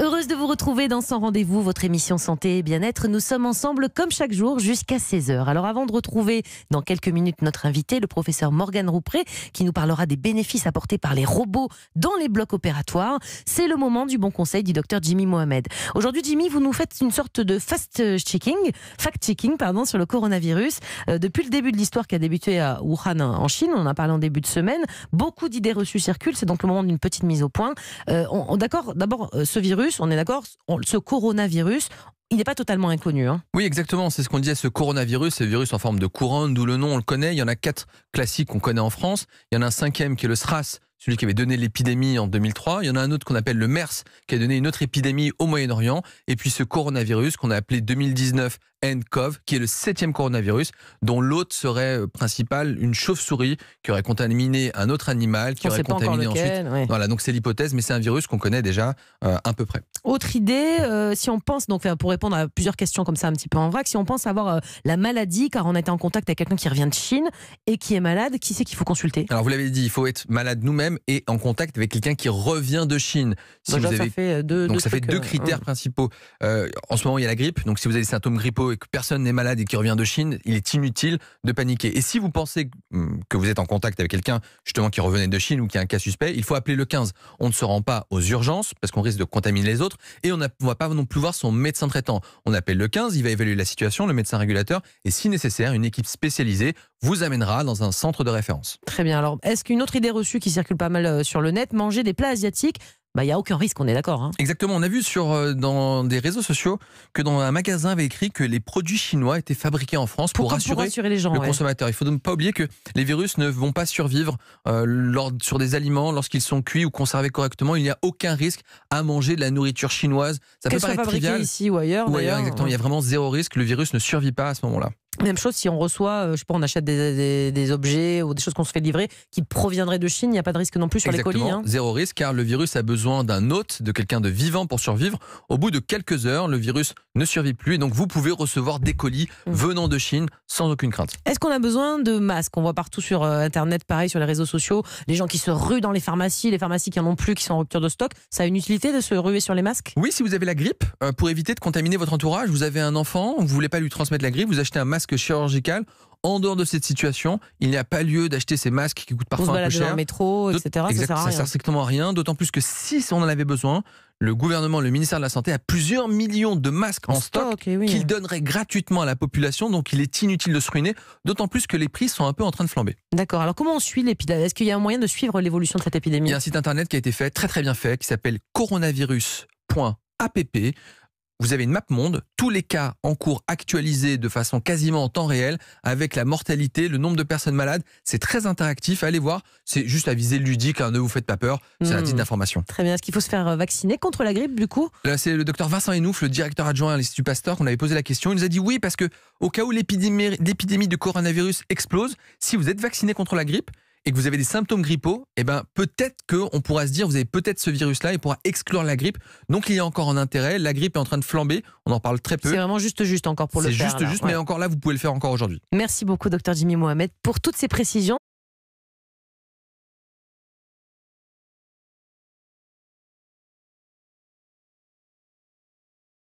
Heureuse de vous retrouver dans son Rendez-vous, votre émission Santé et Bien-être. Nous sommes ensemble comme chaque jour jusqu'à 16h. Alors avant de retrouver dans quelques minutes notre invité, le professeur Morgane Roupré, qui nous parlera des bénéfices apportés par les robots dans les blocs opératoires, c'est le moment du bon conseil du docteur Jimmy Mohamed. Aujourd'hui Jimmy, vous nous faites une sorte de fast-checking, fact-checking pardon, sur le coronavirus. Euh, depuis le début de l'histoire qui a débuté à Wuhan en Chine, on en a parlé en début de semaine, beaucoup d'idées reçues circulent, c'est donc le moment d'une petite mise au point. Euh, d'accord, d'abord euh, ce virus on est d'accord, ce coronavirus, il n'est pas totalement inconnu. Hein. Oui, exactement. C'est ce qu'on disait. Ce coronavirus, c'est virus en forme de couronne, d'où le nom, on le connaît. Il y en a quatre classiques qu'on connaît en France. Il y en a un cinquième qui est le SRAS, celui qui avait donné l'épidémie en 2003. Il y en a un autre qu'on appelle le MERS, qui a donné une autre épidémie au Moyen-Orient. Et puis ce coronavirus qu'on a appelé 2019 NCOV, qui est le septième coronavirus, dont l'autre serait euh, principal une chauve-souris qui aurait contaminé un autre animal, qui aurait contaminé ensuite. Voilà, donc c'est l'hypothèse, mais c'est un virus qu'on connaît déjà euh, à peu près. Autre idée, euh, si on pense, donc pour répondre à plusieurs questions comme ça un petit peu en vrac, si on pense avoir la maladie, car on a été en contact avec quelqu'un qui revient de Chine et qui est malade, qui c'est qu'il faut consulter Alors vous l'avez dit, il faut être malade nous-mêmes et en contact avec quelqu'un qui revient de Chine. donc, ça fait deux critères principaux. en ce moment, il y a la grippe, donc si vous avez des symptômes grippaux, et que personne n'est malade et qui revient de Chine, il est inutile de paniquer. Et si vous pensez hum, que vous êtes en contact avec quelqu'un justement qui revenait de Chine ou qui a un cas suspect, il faut appeler le 15. On ne se rend pas aux urgences parce qu'on risque de contaminer les autres et on ne va pas non plus voir son médecin traitant. On appelle le 15, il va évaluer la situation, le médecin régulateur et si nécessaire, une équipe spécialisée vous amènera dans un centre de référence. Très bien. Alors, est-ce qu'une autre idée reçue qui circule pas mal euh, sur le net, manger des plats asiatiques il bah, n'y a aucun risque, on est d'accord. Hein. Exactement, on a vu sur, euh, dans des réseaux sociaux que dans un magasin avait écrit que les produits chinois étaient fabriqués en France pour, rassurer, les gens, le consommateur. Il ne faut donc pas oublier que les virus ne vont pas survivre euh, lors, sur des aliments lorsqu'ils sont cuits ou conservés correctement. Il n'y a aucun risque à manger de la nourriture chinoise. Ça peut paraître trivial. ici ou ailleurs. Ou ailleurs, exactement. Il y a vraiment zéro risque. Le virus ne survit pas à ce moment-là. Même chose si on reçoit, euh, je sais pas, on achète des, objets ou des choses qu'on se fait livrer qui proviendraient de Chine, il n'y a pas de risque non plus sur les colis. Hein. Zéro risque car le virus a besoin d'un hôte, de quelqu'un de vivant pour survivre. Au bout de quelques heures, le virus ne survit plus et donc vous pouvez recevoir des colis mmh. venant de Chine sans aucune crainte. Est-ce qu'on a besoin de masques On voit partout sur euh, Internet, pareil sur les réseaux sociaux, les gens qui se ruent dans les pharmacies, les pharmacies qui en ont plus, qui sont en rupture de stock. Ça a une utilité de se ruer sur les masques Oui, si vous avez la grippe, euh, pour éviter de contaminer votre entourage, vous avez un enfant, vous voulez pas lui transmettre la grippe, vous achetez un masque masques En dehors de cette situation, il n'y a pas lieu d'acheter ces masques qui coûtent parfois un peu cher. Dans métro, etc. ça, ne sert strictement à rien. D'autant plus que si on en avait besoin, le gouvernement, le ministère de la Santé a plusieurs millions de masques en, stock, eh qu'il donnerait gratuitement à la population, donc il est inutile de se ruiner, d'autant plus que les prix sont un peu en train de flamber. D'accord, alors comment on suit l'épidémie Est-ce qu'il y a un moyen de suivre l'évolution de cette épidémie Il y a un site internet qui a été fait, très très bien fait, qui s'appelle coronavirus.app vous avez une map monde, tous les cas en cours actualisés de façon quasiment en temps réel, avec la mortalité, le nombre de personnes malades. C'est très interactif, allez voir. C'est juste à viser ludique, hein, ne vous faites pas peur, c'est un hmm. titre d'information. Très bien, est-ce qu'il faut se faire euh, vacciner contre la grippe du coup Là, c'est le docteur Vincent Enouf, le directeur adjoint à l'Institut Pasteur, qu'on avait posé la question. Il nous a dit oui, parce que au cas où l'épidémie de coronavirus explose, si vous êtes vacciné contre la grippe, et que vous avez des symptômes grippaux, eh ben, peut-être qu'on pourra se dire, vous avez peut-être ce virus-là et pourra exclure la grippe. Donc il y a encore un intérêt. La grippe est en train de flamber. On en parle très peu. C'est vraiment juste juste encore pour le faire. C'est juste juste, mais encore là, vous pouvez le faire encore aujourd'hui. Merci beaucoup, docteur Jimmy Mohamed, pour toutes ces précisions.